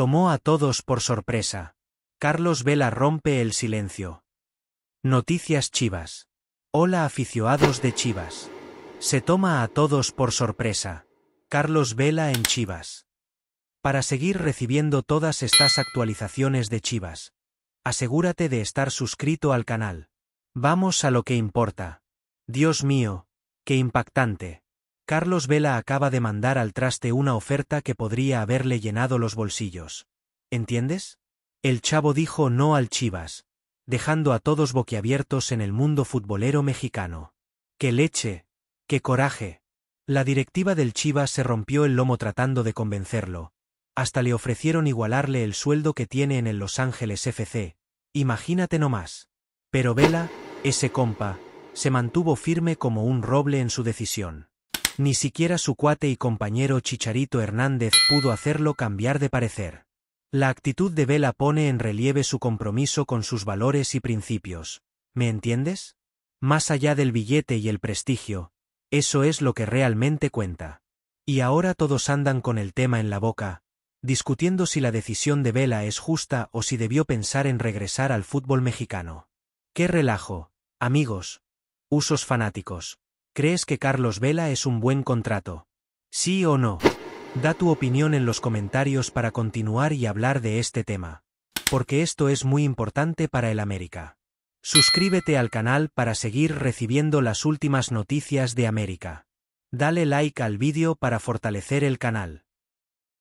Tomó a todos por sorpresa. Carlos Vela rompe el silencio. Noticias Chivas. Hola aficionados de Chivas. Se toma a todos por sorpresa. Carlos Vela en Chivas. Para seguir recibiendo todas estas actualizaciones de Chivas, asegúrate de estar suscrito al canal. Vamos a lo que importa. Dios mío, qué impactante. Carlos Vela acaba de mandar al traste una oferta que podría haberle llenado los bolsillos. ¿Entiendes? El chavo dijo no al Chivas, dejando a todos boquiabiertos en el mundo futbolero mexicano. ¡Qué leche! ¡Qué coraje! La directiva del Chivas se rompió el lomo tratando de convencerlo. Hasta le ofrecieron igualarle el sueldo que tiene en el Los Ángeles FC. Imagínate nomás. Pero Vela, ese compa, se mantuvo firme como un roble en su decisión. Ni siquiera su cuate y compañero Chicharito Hernández pudo hacerlo cambiar de parecer. La actitud de Vela pone en relieve su compromiso con sus valores y principios. ¿Me entiendes? Más allá del billete y el prestigio, eso es lo que realmente cuenta. Y ahora todos andan con el tema en la boca, discutiendo si la decisión de Vela es justa o si debió pensar en regresar al fútbol mexicano. ¡Qué relajo! Amigos. Usos fanáticos. ¿Crees que Carlos Vela es un buen contrato? ¿Sí o no? Da tu opinión en los comentarios para continuar y hablar de este tema. Porque esto es muy importante para el América. Suscríbete al canal para seguir recibiendo las últimas noticias de América. Dale like al vídeo para fortalecer el canal.